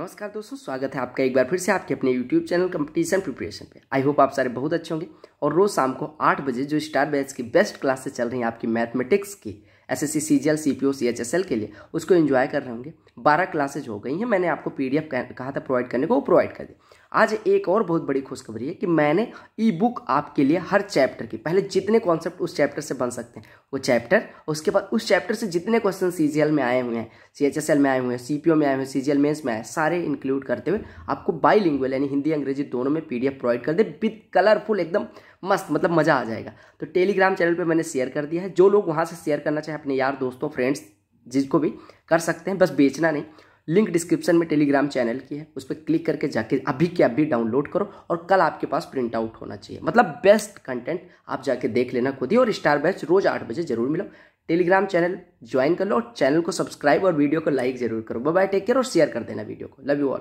नमस्कार दोस्तों स्वागत है आपका एक बार फिर से आपके अपने YouTube चैनल कंपटीशन प्रिपरेशन पे आई होप आप सारे बहुत अच्छे होंगे और रोज़ शाम को आठ बजे जो स्टार बैच की बेस्ट क्लासेस चल रही हैं आपकी मैथमेटिक्स की S S C C G L C P O C H S L के लिए उसको एंजॉय कर रहे होंगे बारह क्लासेज हो गई हैं मैंने आपको पी डी एफ कहा था प्रोवाइड करने को वो प्रोवाइड कर दी आज एक और बहुत बड़ी खुशखबरी है कि मैंने ई बुक आपके लिए हर चैप्टर की पहले जितने कॉन्सेप्ट उस चैप्टर से बन सकते हैं वो चैप्टर उसके बाद उस चैप्टर से जितने क्वेश्चन सी में आए हुए हैं सी में आए हुए हैं सी में आए हुए हैं सी जी एल में आए सारे इंक्लूड करते हुए आपको बाई यानी हिंदी अंग्रेजी दोनों में पी प्रोवाइड कर दे विथ कलरफुल एकदम मस्त मतलब मज़ा आ जाएगा तो टेलीग्राम चैनल पर मैंने शेयर कर दिया है जो लोग वहाँ से शेयर करना चाहें अपने यार दोस्तों फ्रेंड्स जिसको भी कर सकते हैं बस बेचना नहीं लिंक डिस्क्रिप्शन में टेलीग्राम चैनल की है उस पर क्लिक करके जाके अभी के अभी डाउनलोड करो और कल आपके पास प्रिंट आउट होना चाहिए मतलब बेस्ट कंटेंट आप जाके देख लेना खुद ही और स्टार बैच रोज आठ बजे जरूर मिलो टेलीग्राम चैनल ज्वाइन कर लो और चैनल को सब्सक्राइब और वीडियो को लाइक जरूर करो बाय टेक केयर और शेयर कर देना वीडियो को लव यू ऑल